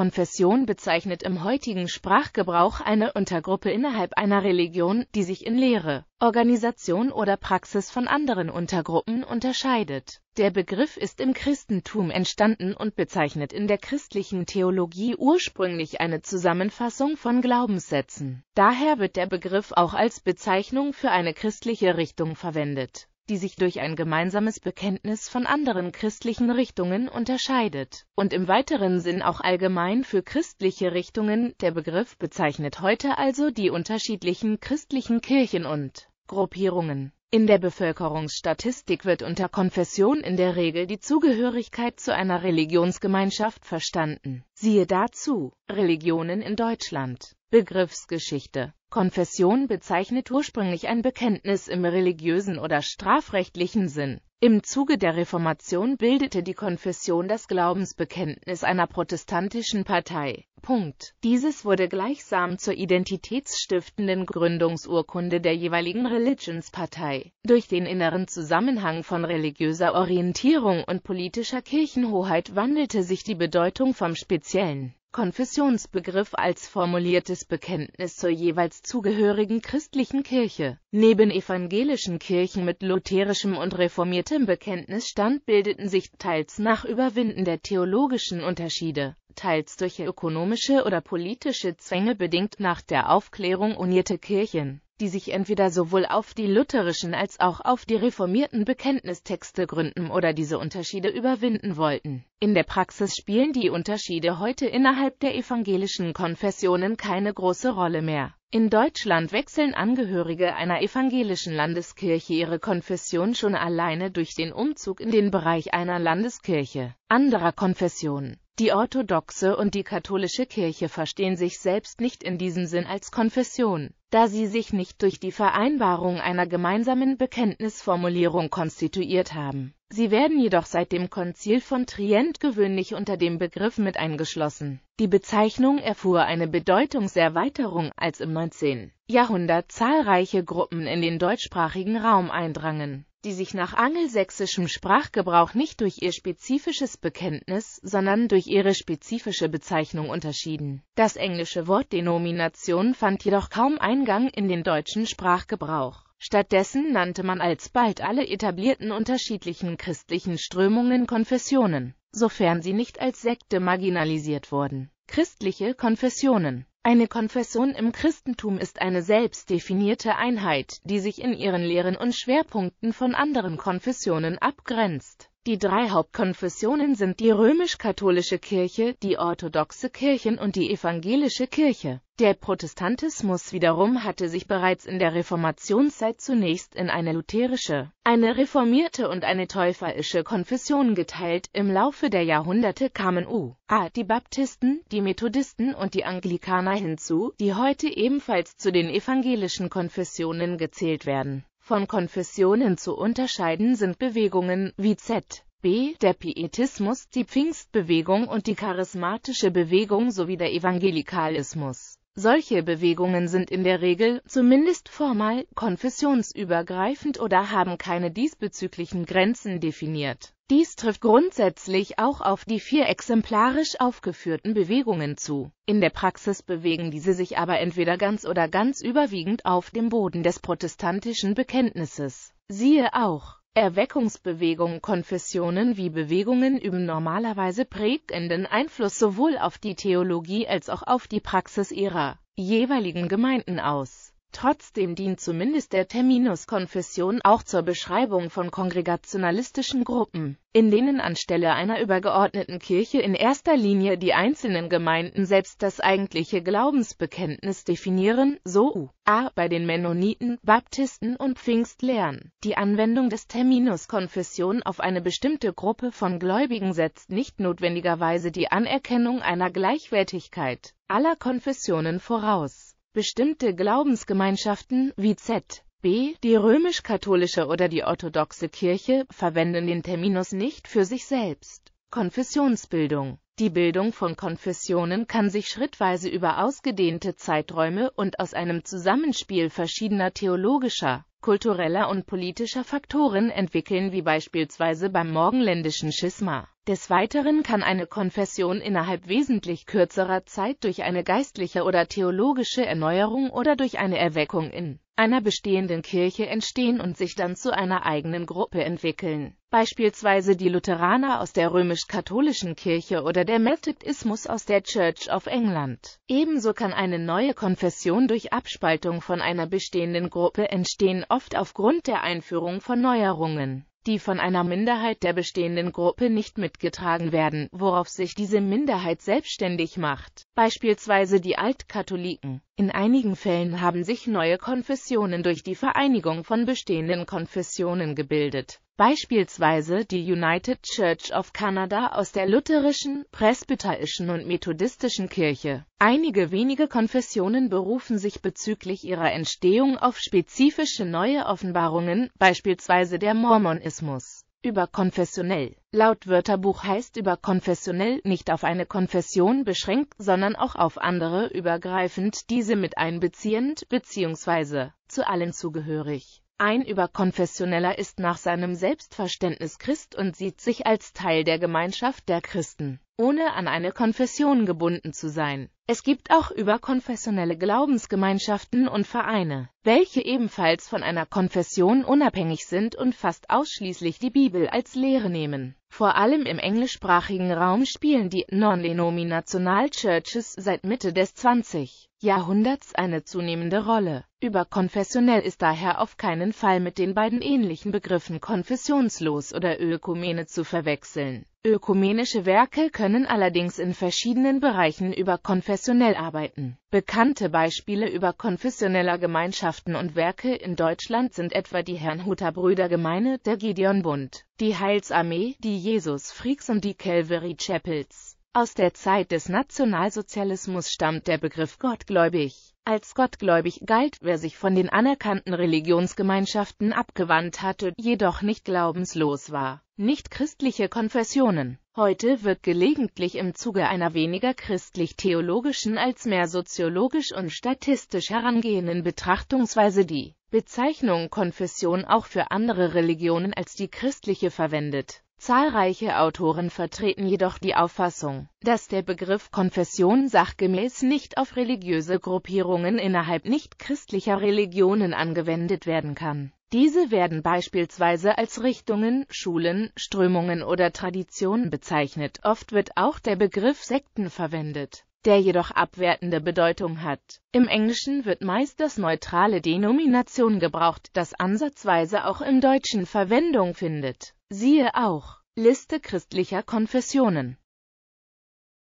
Konfession bezeichnet im heutigen Sprachgebrauch eine Untergruppe innerhalb einer Religion, die sich in Lehre, Organisation oder Praxis von anderen Untergruppen unterscheidet. Der Begriff ist im Christentum entstanden und bezeichnet in der christlichen Theologie ursprünglich eine Zusammenfassung von Glaubenssätzen. Daher wird der Begriff auch als Bezeichnung für eine christliche Richtung verwendet die sich durch ein gemeinsames Bekenntnis von anderen christlichen Richtungen unterscheidet und im weiteren Sinn auch allgemein für christliche Richtungen. Der Begriff bezeichnet heute also die unterschiedlichen christlichen Kirchen und Gruppierungen. In der Bevölkerungsstatistik wird unter Konfession in der Regel die Zugehörigkeit zu einer Religionsgemeinschaft verstanden. Siehe dazu Religionen in Deutschland. Begriffsgeschichte Konfession bezeichnet ursprünglich ein Bekenntnis im religiösen oder strafrechtlichen Sinn. Im Zuge der Reformation bildete die Konfession das Glaubensbekenntnis einer protestantischen Partei. Punkt. Dieses wurde gleichsam zur identitätsstiftenden Gründungsurkunde der jeweiligen Religionspartei. Durch den inneren Zusammenhang von religiöser Orientierung und politischer Kirchenhoheit wandelte sich die Bedeutung vom speziellen Konfessionsbegriff als formuliertes Bekenntnis zur jeweils zugehörigen christlichen Kirche. Neben evangelischen Kirchen mit lutherischem und reformiertem Bekenntnisstand bildeten sich, teils nach Überwinden der theologischen Unterschiede teils durch ökonomische oder politische Zwänge bedingt nach der Aufklärung unierte Kirchen, die sich entweder sowohl auf die lutherischen als auch auf die reformierten Bekenntnistexte gründen oder diese Unterschiede überwinden wollten. In der Praxis spielen die Unterschiede heute innerhalb der evangelischen Konfessionen keine große Rolle mehr. In Deutschland wechseln Angehörige einer evangelischen Landeskirche ihre Konfession schon alleine durch den Umzug in den Bereich einer Landeskirche anderer Konfessionen. Die orthodoxe und die katholische Kirche verstehen sich selbst nicht in diesem Sinn als Konfession, da sie sich nicht durch die Vereinbarung einer gemeinsamen Bekenntnisformulierung konstituiert haben. Sie werden jedoch seit dem Konzil von Trient gewöhnlich unter dem Begriff mit eingeschlossen. Die Bezeichnung erfuhr eine Bedeutungserweiterung, als im 19. Jahrhundert zahlreiche Gruppen in den deutschsprachigen Raum eindrangen die sich nach angelsächsischem Sprachgebrauch nicht durch ihr spezifisches Bekenntnis, sondern durch ihre spezifische Bezeichnung unterschieden. Das englische Wort Denomination fand jedoch kaum Eingang in den deutschen Sprachgebrauch. Stattdessen nannte man alsbald alle etablierten unterschiedlichen christlichen Strömungen Konfessionen, sofern sie nicht als Sekte marginalisiert wurden. Christliche Konfessionen eine Konfession im Christentum ist eine selbstdefinierte Einheit, die sich in ihren Lehren und Schwerpunkten von anderen Konfessionen abgrenzt die drei Hauptkonfessionen sind die römisch-katholische Kirche, die orthodoxe Kirchen und die evangelische Kirche. Der Protestantismus wiederum hatte sich bereits in der Reformationszeit zunächst in eine lutherische, eine reformierte und eine täuferische Konfession geteilt. Im Laufe der Jahrhunderte kamen U.A. die Baptisten, die Methodisten und die Anglikaner hinzu, die heute ebenfalls zu den evangelischen Konfessionen gezählt werden von Konfessionen zu unterscheiden sind Bewegungen wie Z. B. Der Pietismus, die Pfingstbewegung und die charismatische Bewegung sowie der Evangelikalismus solche Bewegungen sind in der Regel, zumindest formal, konfessionsübergreifend oder haben keine diesbezüglichen Grenzen definiert. Dies trifft grundsätzlich auch auf die vier exemplarisch aufgeführten Bewegungen zu. In der Praxis bewegen diese sich aber entweder ganz oder ganz überwiegend auf dem Boden des protestantischen Bekenntnisses. Siehe auch Erweckungsbewegung Konfessionen wie Bewegungen üben normalerweise prägenden Einfluss sowohl auf die Theologie als auch auf die Praxis ihrer jeweiligen Gemeinden aus Trotzdem dient zumindest der Terminus Konfession auch zur Beschreibung von kongregationalistischen Gruppen, in denen anstelle einer übergeordneten Kirche in erster Linie die einzelnen Gemeinden selbst das eigentliche Glaubensbekenntnis definieren, so a. bei den Mennoniten, Baptisten und Pfingstlehren. Die Anwendung des Terminus Konfession auf eine bestimmte Gruppe von Gläubigen setzt nicht notwendigerweise die Anerkennung einer Gleichwertigkeit aller Konfessionen voraus Bestimmte Glaubensgemeinschaften, wie Z. B. die römisch-katholische oder die orthodoxe Kirche, verwenden den Terminus nicht für sich selbst. Konfessionsbildung Die Bildung von Konfessionen kann sich schrittweise über ausgedehnte Zeiträume und aus einem Zusammenspiel verschiedener theologischer, kultureller und politischer Faktoren entwickeln wie beispielsweise beim morgenländischen Schisma. Des Weiteren kann eine Konfession innerhalb wesentlich kürzerer Zeit durch eine geistliche oder theologische Erneuerung oder durch eine Erweckung in einer bestehenden Kirche entstehen und sich dann zu einer eigenen Gruppe entwickeln. Beispielsweise die Lutheraner aus der römisch-katholischen Kirche oder der Methodismus aus der Church of England. Ebenso kann eine neue Konfession durch Abspaltung von einer bestehenden Gruppe entstehen, oft aufgrund der Einführung von Neuerungen die von einer Minderheit der bestehenden Gruppe nicht mitgetragen werden, worauf sich diese Minderheit selbstständig macht, beispielsweise die Altkatholiken. In einigen Fällen haben sich neue Konfessionen durch die Vereinigung von bestehenden Konfessionen gebildet. Beispielsweise die United Church of Canada aus der lutherischen, presbyterischen und methodistischen Kirche. Einige wenige Konfessionen berufen sich bezüglich ihrer Entstehung auf spezifische neue Offenbarungen, beispielsweise der Mormonismus überkonfessionell. Laut Wörterbuch heißt überkonfessionell nicht auf eine Konfession beschränkt, sondern auch auf andere übergreifend, diese mit einbeziehend bzw. zu allen zugehörig. Ein Überkonfessioneller ist nach seinem Selbstverständnis Christ und sieht sich als Teil der Gemeinschaft der Christen, ohne an eine Konfession gebunden zu sein. Es gibt auch überkonfessionelle Glaubensgemeinschaften und Vereine, welche ebenfalls von einer Konfession unabhängig sind und fast ausschließlich die Bibel als Lehre nehmen vor allem im englischsprachigen Raum spielen die Non-Denominational Churches seit Mitte des 20. Jahrhunderts eine zunehmende Rolle. Überkonfessionell ist daher auf keinen Fall mit den beiden ähnlichen Begriffen konfessionslos oder Ökumene zu verwechseln Ökumenische Werke können allerdings in verschiedenen Bereichen überkonfessionell arbeiten. Bekannte Beispiele über konfessioneller Gemeinschaften und Werke in Deutschland sind etwa die Herrnhuter Brüdergemeine, der Gideon Bund, die Heilsarmee, die Jesus Freaks und die Calvary Chapels. Aus der Zeit des Nationalsozialismus stammt der Begriff gottgläubig. Als gottgläubig galt, wer sich von den anerkannten Religionsgemeinschaften abgewandt hatte, jedoch nicht glaubenslos war. Nicht christliche Konfessionen. Heute wird gelegentlich im Zuge einer weniger christlich-theologischen als mehr soziologisch und statistisch herangehenden Betrachtungsweise die Bezeichnung Konfession auch für andere Religionen als die christliche verwendet. Zahlreiche Autoren vertreten jedoch die Auffassung, dass der Begriff Konfession sachgemäß nicht auf religiöse Gruppierungen innerhalb nichtchristlicher Religionen angewendet werden kann. Diese werden beispielsweise als Richtungen, Schulen, Strömungen oder Traditionen bezeichnet, oft wird auch der Begriff Sekten verwendet der jedoch abwertende Bedeutung hat. Im Englischen wird meist das neutrale Denomination gebraucht, das ansatzweise auch im Deutschen Verwendung findet Siehe auch Liste christlicher Konfessionen